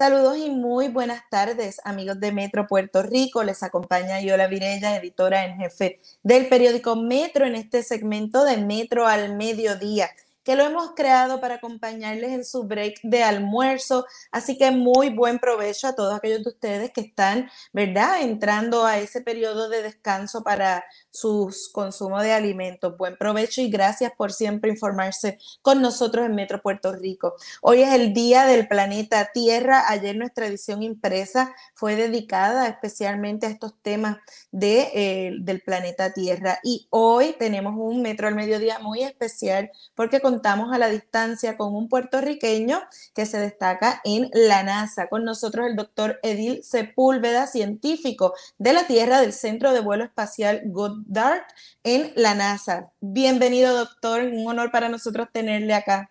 Saludos y muy buenas tardes, amigos de Metro Puerto Rico. Les acompaña Yola Virella, editora en jefe del periódico Metro, en este segmento de Metro al Mediodía que lo hemos creado para acompañarles en su break de almuerzo. Así que muy buen provecho a todos aquellos de ustedes que están, ¿verdad?, entrando a ese periodo de descanso para su consumo de alimentos. Buen provecho y gracias por siempre informarse con nosotros en Metro Puerto Rico. Hoy es el Día del Planeta Tierra. Ayer nuestra edición impresa fue dedicada especialmente a estos temas de, eh, del planeta Tierra. Y hoy tenemos un Metro al Mediodía muy especial porque con contamos a la distancia con un puertorriqueño que se destaca en la NASA. Con nosotros el doctor Edil Sepúlveda, científico de la Tierra del Centro de Vuelo Espacial Goddard en la NASA. Bienvenido, doctor. Un honor para nosotros tenerle acá.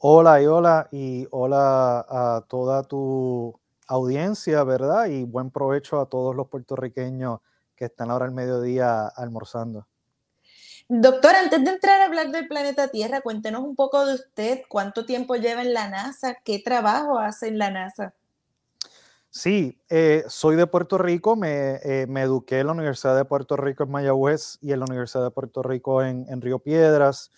Hola y hola y hola a toda tu audiencia, ¿verdad? Y buen provecho a todos los puertorriqueños que están ahora al mediodía almorzando. Doctor, antes de entrar a hablar del planeta Tierra, cuéntenos un poco de usted, cuánto tiempo lleva en la NASA, qué trabajo hace en la NASA. Sí, eh, soy de Puerto Rico, eh, me, eduqué en la Universidad de Puerto Rico en Mayagüez y en la Universidad de Puerto Rico en, Río Piedras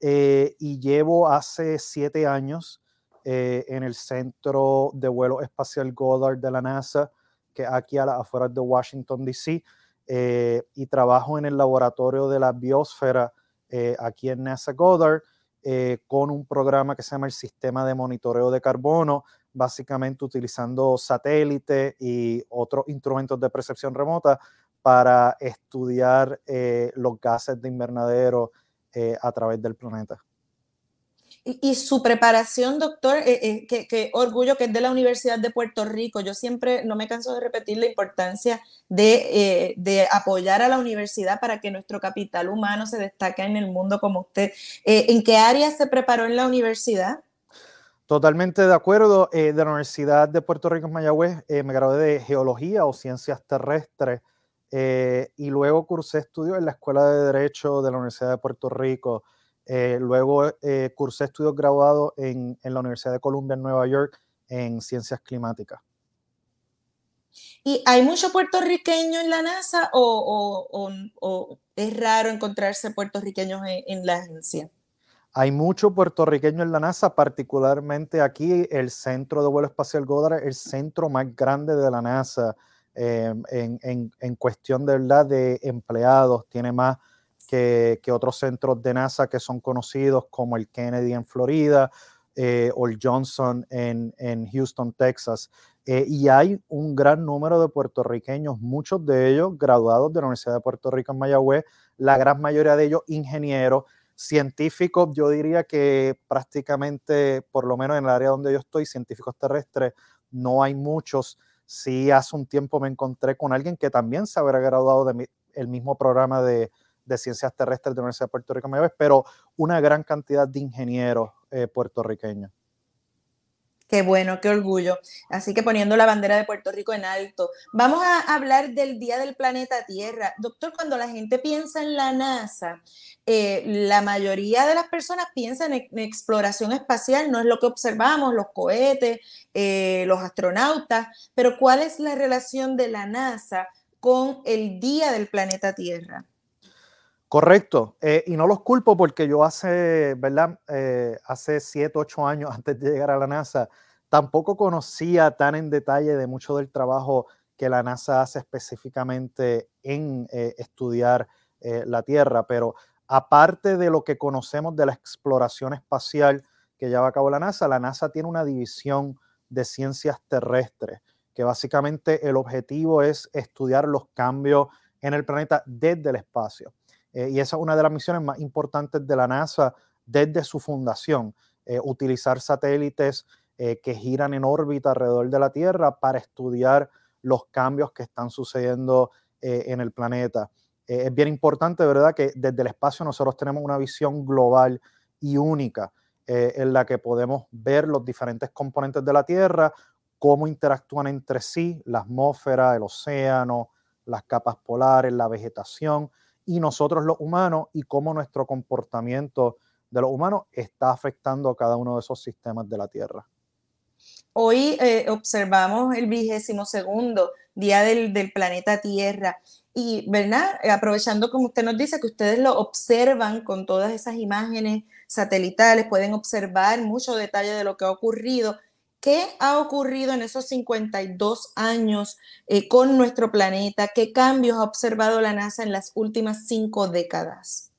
eh, y llevo hace siete años en el Centro de Vuelo Espacial Goddard de la NASA, que aquí a las de Washington, D.C. Eh, y trabajo en el laboratorio de la biosfera eh, aquí en NASA Goddard eh, con un programa que se llama el Sistema de Monitoreo de Carbono, básicamente utilizando satélites y otros instrumentos de percepción remota para estudiar los gases de invernadero a través del planeta. Y, su preparación, doctor, eh, eh, que, orgullo que es de la Universidad de Puerto Rico. Yo siempre no me canso de repetir la importancia de, eh, apoyar a la universidad para que nuestro capital humano se destaque en el mundo como usted. ¿En qué área se preparó en la universidad? Totalmente de acuerdo. de la Universidad de Puerto Rico en Mayagüez me gradué de Geología o Ciencias Terrestres y luego cursé estudios en la Escuela de Derecho de la Universidad de Puerto Rico. Eh, luego eh, cursé estudios graduados en, la Universidad de Columbia en Nueva York en ciencias climáticas. ¿Y hay mucho puertorriqueño en la NASA o, es raro encontrarse puertorriqueños en, la agencia? Hay mucho puertorriqueño en la NASA, particularmente aquí el Centro de Vuelo Espacial Goddard, el centro más grande de la NASA eh, en, cuestión de verdad de empleados, tiene más que, otros centros de NASA que son conocidos como el Kennedy en Florida eh, o el Johnson en, Houston, Texas. Eh, y hay un gran número de puertorriqueños, muchos de ellos graduados de la Universidad de Puerto Rico en Mayagüez, la gran mayoría de ellos ingenieros, científicos, yo diría que prácticamente, por lo menos en el área donde yo estoy, científicos terrestres, no hay muchos. Sí, hace un tiempo me encontré con alguien que también se habrá graduado del de mismo programa de, de Ciencias Terrestres de la Universidad de Puerto Rico pero una gran cantidad de ingenieros eh, puertorriqueños. Qué bueno, qué orgullo. Así que poniendo la bandera de Puerto Rico en alto. Vamos a hablar del Día del Planeta Tierra. Doctor, cuando la gente piensa en la NASA, eh, la mayoría de las personas piensan en, exploración espacial, no es lo que observamos, los cohetes, eh, los astronautas, pero ¿cuál es la relación de la NASA con el Día del Planeta Tierra? Correcto. Eh, y no los culpo porque yo hace, ¿verdad? Eh, hace 7, 8 años antes de llegar a la NASA, tampoco conocía tan en detalle de mucho del trabajo que la NASA hace específicamente en eh, estudiar la Tierra. Pero aparte de lo que conocemos de la exploración espacial que lleva a cabo la NASA, la NASA tiene una división de ciencias terrestres, que básicamente el objetivo es estudiar los cambios en el planeta desde el espacio. Eh, y esa es una de las misiones más importantes de la NASA desde su fundación, eh, utilizar satélites eh, que giran en órbita alrededor de la Tierra para estudiar los cambios que están sucediendo en el planeta. es bien importante, de ¿verdad?, que desde el espacio nosotros tenemos una visión global y única en la que podemos ver los diferentes componentes de la Tierra, cómo interactúan entre sí la atmósfera, el océano, las capas polares, la vegetación, y nosotros los humanos y cómo nuestro comportamiento de los humanos está afectando a cada uno de esos sistemas de la Tierra. Hoy eh, observamos el vigésimo segundo día del, del, planeta Tierra y, ¿verdad? Aprovechando como usted nos dice que ustedes lo observan con todas esas imágenes satelitales, pueden observar mucho detalle de lo que ha ocurrido qué ha ocurrido en esos 52 años eh, con nuestro planeta, qué cambios ha observado la NASA en las últimas cinco décadas.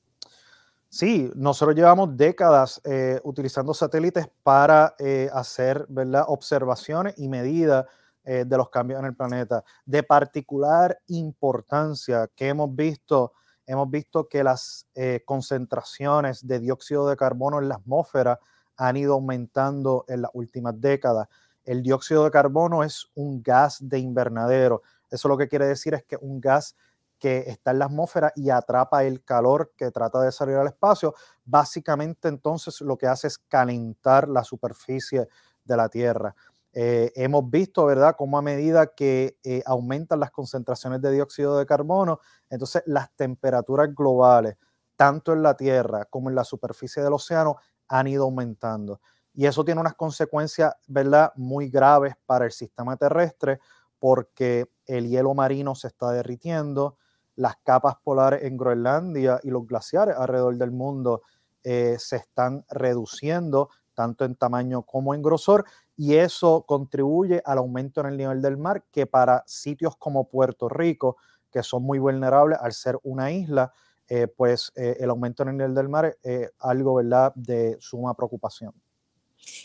Sí, nosotros llevamos décadas eh, utilizando satélites para eh, hacer ¿verdad? observaciones y medidas de los cambios en el planeta. De particular importancia que hemos visto, hemos visto que las concentraciones de dióxido de carbono en la atmósfera han ido aumentando en las últimas décadas. El dióxido de carbono es un gas de invernadero. Eso lo que quiere decir es que un gas que está en la atmósfera y atrapa el calor que trata de salir al espacio, básicamente entonces lo que hace es calentar la superficie de la Tierra. Eh, hemos visto, ¿verdad?, cómo a medida que eh, aumentan las concentraciones de dióxido de carbono, entonces las temperaturas globales, tanto en la Tierra como en la superficie del océano, han ido aumentando. Y eso tiene unas consecuencias, ¿verdad?, muy graves para el sistema terrestre porque el hielo marino se está derritiendo, las capas polares en Groenlandia y los glaciares alrededor del mundo eh, se están reduciendo, tanto en tamaño como en grosor, y eso contribuye al aumento en el nivel del mar, que para sitios como Puerto Rico, que son muy vulnerables al ser una isla, eh, pues eh, el aumento en el nivel del mar es eh, algo, ¿verdad?, de suma preocupación.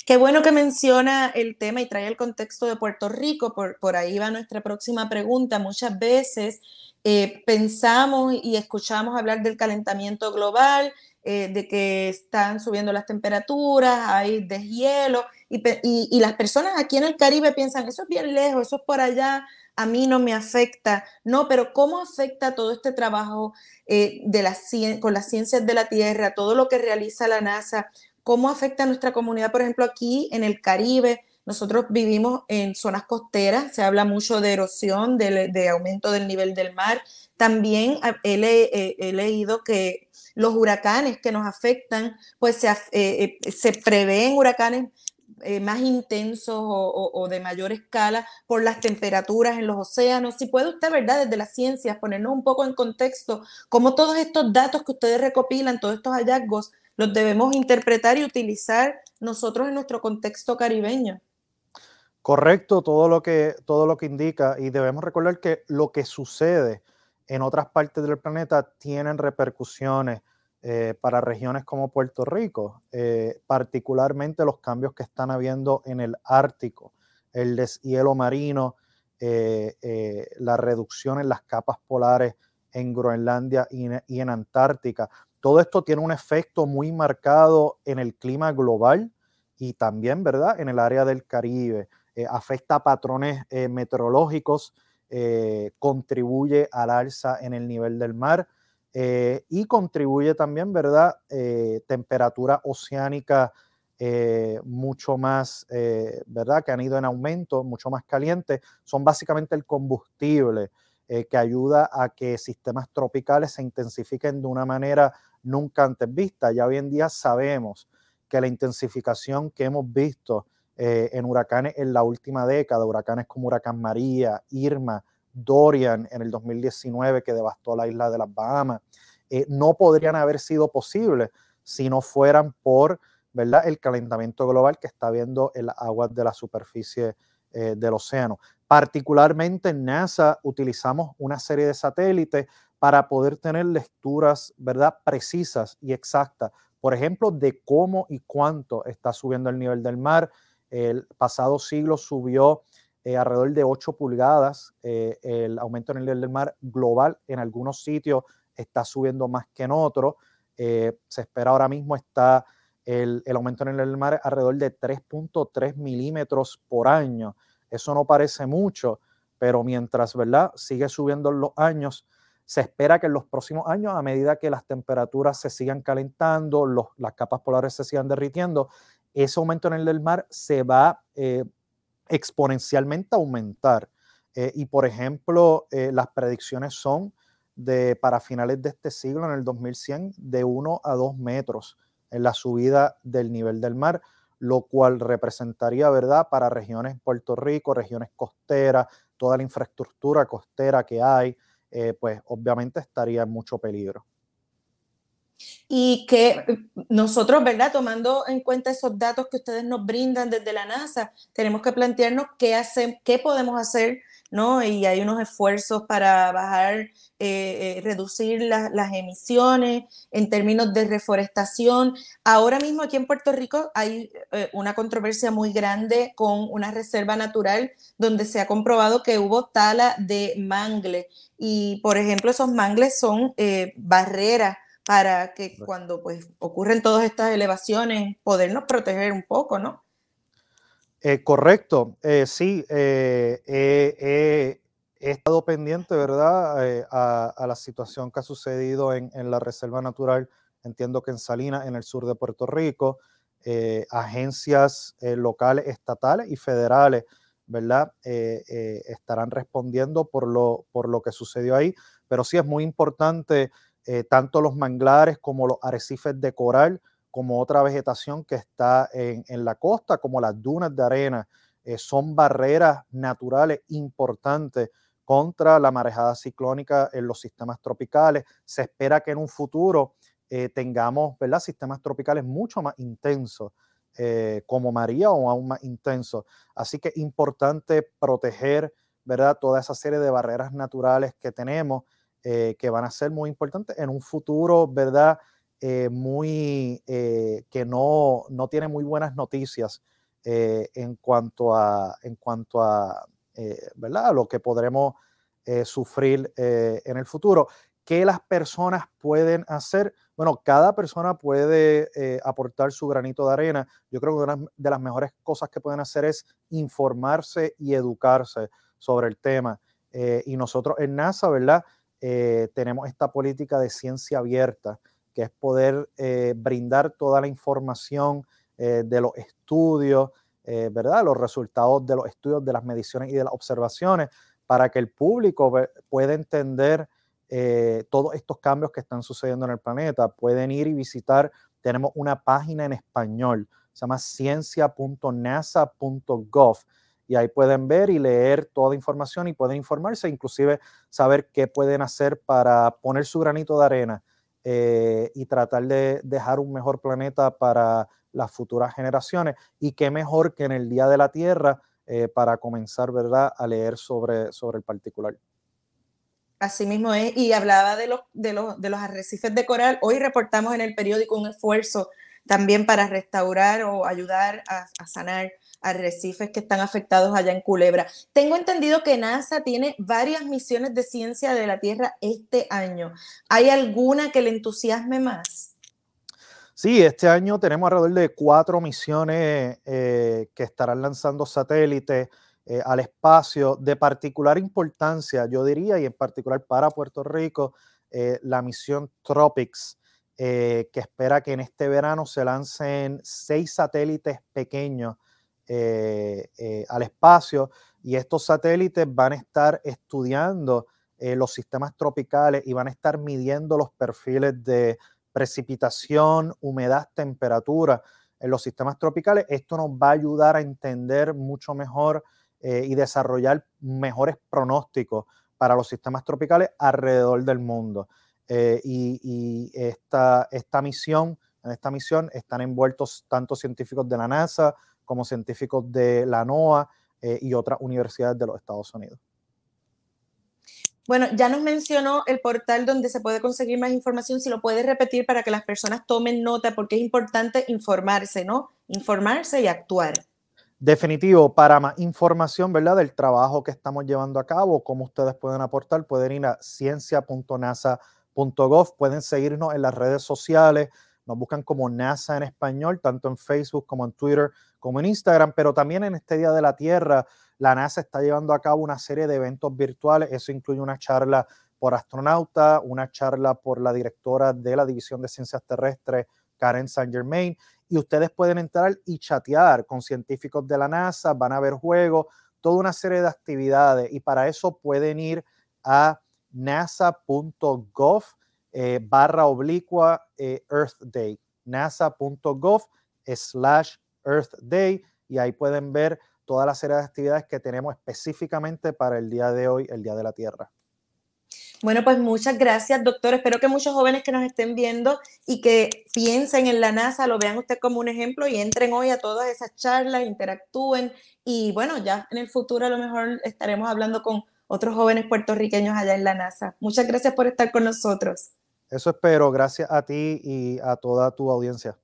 Qué bueno que menciona el tema y trae el contexto de Puerto Rico, por, por ahí va nuestra próxima pregunta. Muchas veces pensamos y escuchamos hablar del calentamiento global, de que están subiendo las temperaturas, hay deshielo, y, y, y, las personas aquí en el Caribe piensan, eso es bien lejos, eso es por allá, a mí no me afecta. No, pero ¿cómo afecta todo este trabajo eh, con las ciencias de la Tierra, todo lo que realiza la NASA? ¿Cómo afecta a nuestra comunidad, por ejemplo, aquí en el Caribe? Nosotros vivimos en zonas costeras, se habla mucho de erosión, de, aumento del nivel del mar. También ah, eh, he, leído que los huracanes que nos afectan, pues se, eh, se prevén huracanes eh, más intensos o, de mayor escala por las temperaturas en los océanos. Si puede usted, ¿verdad? Desde las ciencias, ponernos un poco en contexto cómo todos estos datos que ustedes recopilan, todos estos hallazgos, los debemos interpretar y utilizar nosotros en nuestro contexto caribeño. Correcto, todo lo que, todo lo que indica y debemos recordar que lo que sucede en otras partes del planeta tienen repercusiones eh, para regiones como Puerto Rico, eh, particularmente los cambios que están habiendo en el Ártico, el deshielo marino, eh, la reducción en las capas polares en Groenlandia y en, Antártica. Todo esto tiene un efecto muy marcado en el clima global y también, ¿verdad?, en el área del Caribe. afecta a patrones meteorológicos, contribuye al alza en el nivel del mar eh, y contribuye también, ¿verdad? Eh, temperatura oceánica eh, mucho más, ¿verdad? Que han ido en aumento, mucho más caliente. Son básicamente el combustible que ayuda a que sistemas tropicales se intensifiquen de una manera nunca antes vista. Ya hoy en día sabemos que la intensificación que hemos visto en huracanes en la última década, huracanes como Huracán María, Irma, Dorian en el 2019 que devastó la isla de las Bahamas, eh, no podrían haber sido posibles si no fueran por ¿verdad? el calentamiento global que está viendo el agua de la superficie eh, del océano. Particularmente en NASA utilizamos una serie de satélites para poder tener lecturas ¿verdad? precisas y exactas, por ejemplo, de cómo y cuánto está subiendo el nivel del mar. El pasado siglo subió eh, alrededor de 8 pulgadas. Eh, el aumento en el nivel del mar global en algunos sitios está subiendo más que en otros. Eh, se espera ahora mismo está el, aumento en el nivel del mar alrededor de 3.3 milímetros por año. Eso no parece mucho, pero mientras, ¿verdad? Sigue subiendo los años. Se espera que en los próximos años, a medida que las temperaturas se sigan calentando, las capas polares se sigan derritiendo, ese aumento en el del mar se va, exponencialmente aumentar. Eh, y por ejemplo, eh, las predicciones son de para finales de este siglo, en el 2100, de 1 a 2 metros en la subida del nivel del mar, lo cual representaría, ¿verdad?, para regiones Puerto Rico, regiones costeras, toda la infraestructura costera que hay, eh, pues obviamente estaría en mucho peligro y que eh, nosotros, ¿verdad? Tomando en cuenta esos datos que ustedes nos brindan desde la NASA, tenemos que plantearnos qué, qué podemos hacer, ¿no? Y hay unos esfuerzos para bajar, eh, eh, reducir las emisiones en términos de reforestación. Ahora mismo aquí en Puerto Rico hay una controversia muy grande con una reserva natural donde se ha comprobado que hubo tala de mangle y, por ejemplo, esos mangles son barreras para que cuando pues ocurren todas estas elevaciones podernos proteger un poco, ¿no? Eh, correcto, eh, sí, eh, he estado pendiente, ¿verdad?, a, a, la situación que ha sucedido en, en, la Reserva Natural, entiendo que en Salinas, en el sur de Puerto Rico, agencias locales, estatales y federales, ¿verdad?, estarán respondiendo por lo, por lo que sucedió ahí, pero sí es muy importante eh, tanto los manglares como los arrecifes de coral, como otra vegetación que está en, la costa, como las dunas de arena, eh, son barreras naturales importantes contra la marejada ciclónica en los sistemas tropicales. Se espera que en un futuro eh, tengamos ¿verdad? sistemas tropicales mucho más intensos, como María o aún más intensos. Así que es importante proteger ¿verdad? toda esa serie de barreras naturales que tenemos eh, que van a ser muy importantes en un futuro, ¿verdad? Eh, muy, eh, que no, tiene muy buenas noticias en cuanto a, en cuanto a, ¿verdad? lo que podremos sufrir en el futuro. ¿Qué las personas pueden hacer? Bueno, cada persona puede aportar su granito de arena. Yo creo que una de las mejores cosas que pueden hacer es informarse y educarse sobre el tema. y nosotros en NASA, ¿verdad? Eh, tenemos esta política de ciencia abierta, que es poder eh, brindar toda la información eh, de los estudios, ¿verdad? Los resultados de los estudios, de las mediciones y de las observaciones, para que el público pueda entender todos estos cambios que están sucediendo en el planeta. Pueden ir y visitar, tenemos una página en español, se llama ciencia.nasa.gov y ahí pueden ver y leer toda información y pueden informarse, inclusive saber qué pueden hacer para poner su granito de arena eh, y tratar de dejar un mejor planeta para las futuras generaciones. Y qué mejor que en el Día de la Tierra eh, para comenzar, ¿verdad?, a leer sobre, sobre el particular. Así mismo es, y hablaba de los, de, los, arrecifes de coral. Hoy reportamos en el periódico un esfuerzo también para restaurar o ayudar a sanar arrecifes que están afectados allá en Culebra. Tengo entendido que NASA tiene varias misiones de ciencia de la Tierra este año. ¿Hay alguna que le entusiasme más? Sí, este año tenemos alrededor de cuatro misiones eh, que estarán lanzando satélites eh, al espacio de particular importancia, yo diría, y en particular para Puerto Rico, eh, la misión Tropics, que espera que en este verano se lancen seis satélites pequeños eh, eh, al espacio y estos satélites van a estar estudiando eh, los sistemas tropicales y van a estar midiendo los perfiles de precipitación, humedad, temperatura en los sistemas tropicales. Esto nos va a ayudar a entender mucho mejor y desarrollar mejores pronósticos para los sistemas tropicales alrededor del mundo. y, esta, esta misión en esta misión están envueltos tanto científicos de la NASA como científicos de la NOAA eh, y otras universidades de los Estados Unidos. Bueno, ya nos mencionó el portal donde se puede conseguir más información, si lo puedes repetir para que las personas tomen nota, porque es importante informarse, ¿no? Informarse y actuar. Definitivo, para más información, ¿verdad? Del trabajo que estamos llevando a cabo, cómo ustedes pueden aportar, pueden ir a ciencia.nasa.gov, pueden seguirnos en las redes sociales, nos buscan como NASA en español, tanto en Facebook como en Twitter, como en Instagram, pero también en este Día de la Tierra, la NASA está llevando a cabo una serie de eventos virtuales, eso incluye una charla por astronauta, una charla por la directora de la División de Ciencias Terrestres, Karen Saint Germain, y ustedes pueden entrar y chatear con científicos de la NASA, van a ver juegos, toda una serie de actividades, y para eso pueden ir a nasa.gov eh, barra oblicua eh, Earth Day, nasa.gov slash Earth Day y ahí pueden ver toda la serie de actividades que tenemos específicamente para el día de hoy, el Día de la Tierra. Bueno, pues muchas gracias, doctor. Espero que muchos jóvenes que nos estén viendo y que piensen en la NASA, lo vean usted como un ejemplo y entren hoy a todas esas charlas, interactúen y bueno, ya en el futuro a lo mejor estaremos hablando con otros jóvenes puertorriqueños allá en la NASA. Muchas gracias por estar con nosotros. Eso espero. Gracias a ti y a toda tu audiencia.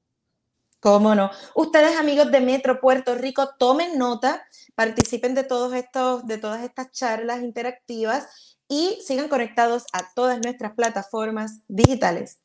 ¿Cómo no? Ustedes, amigos de Metro Puerto Rico, tomen nota, participen de, todos estos, de todas estas charlas interactivas y sigan conectados a todas nuestras plataformas digitales.